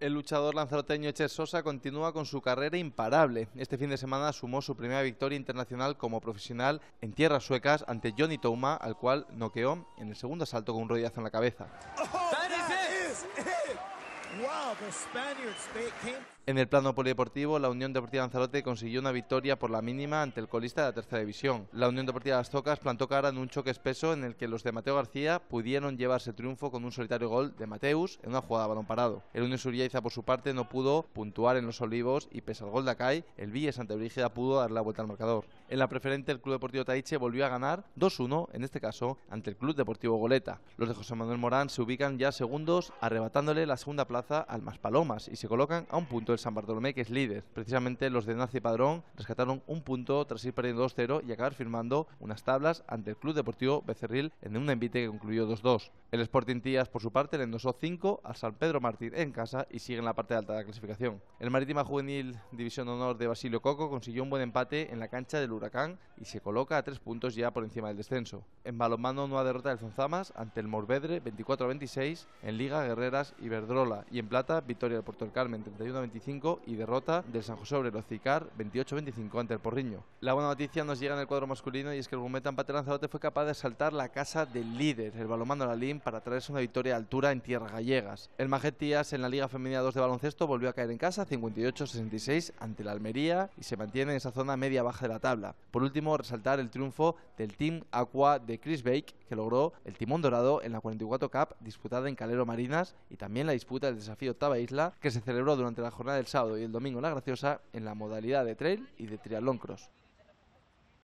El luchador lanzaroteño Eche Sosa continúa con su carrera imparable. Este fin de semana sumó su primera victoria internacional como profesional en tierras suecas ante Johnny Touma, al cual noqueó en el segundo asalto con un rodillazo en la cabeza. En el plano polideportivo, la Unión Deportiva Lanzarote consiguió una victoria por la mínima ante el colista de la tercera división. La Unión Deportiva Las Tocas plantó cara en un choque espeso en el que los de Mateo García pudieron llevarse el triunfo con un solitario gol de Mateus en una jugada a balón parado. El Unión Suriaiza, por su parte, no pudo puntuar en los olivos y pese al gol de Acay, el Villas Santa Brígida pudo dar la vuelta al marcador. En la preferente, el Club Deportivo Taiche volvió a ganar 2-1, en este caso, ante el Club Deportivo Goleta. Los de José Manuel Morán se ubican ya segundos, arrebatándole la segunda plaza al Maspalomas y se colocan a un punto del San Bartolomé, que es líder. Precisamente los de Nazi Padrón rescataron un punto tras ir perdiendo 2-0 y acabar firmando unas tablas ante el Club Deportivo Becerril en un envite que concluyó 2-2. El Sporting Tías, por su parte, le endosó 5 al San Pedro Martín en casa y sigue en la parte alta de la clasificación. El Marítima Juvenil División Honor de Basilio Coco consiguió un buen empate en la cancha del Huracán y se coloca a tres puntos ya por encima del descenso. En balonmano, nueva derrota del Zonzamas ante el Morvedre 24-26, en Liga Guerreras y Verdrola y en plata, victoria del Puerto del Carmen 31-25 y derrota del San José Obrero Cicar 28-25 ante el Porriño. La buena noticia nos llega en el cuadro masculino y es que el Gumeta Empate Lanzarote fue capaz de saltar la casa del líder, el balonmano Lalín, para traerse una victoria de altura en tierra gallegas. El Magetías en la Liga Femenina 2 de baloncesto volvió a caer en casa 58-66 ante la Almería y se mantiene en esa zona media-baja de la tabla. Por último, resaltar el triunfo del Team Aqua de Chris Bake, que logró el timón dorado en la 44 Cup disputada en Calero Marinas y también la disputa del desafío Taba Isla, que se celebró durante la jornada del sábado y el domingo en La Graciosa en la modalidad de trail y de triatlón cross.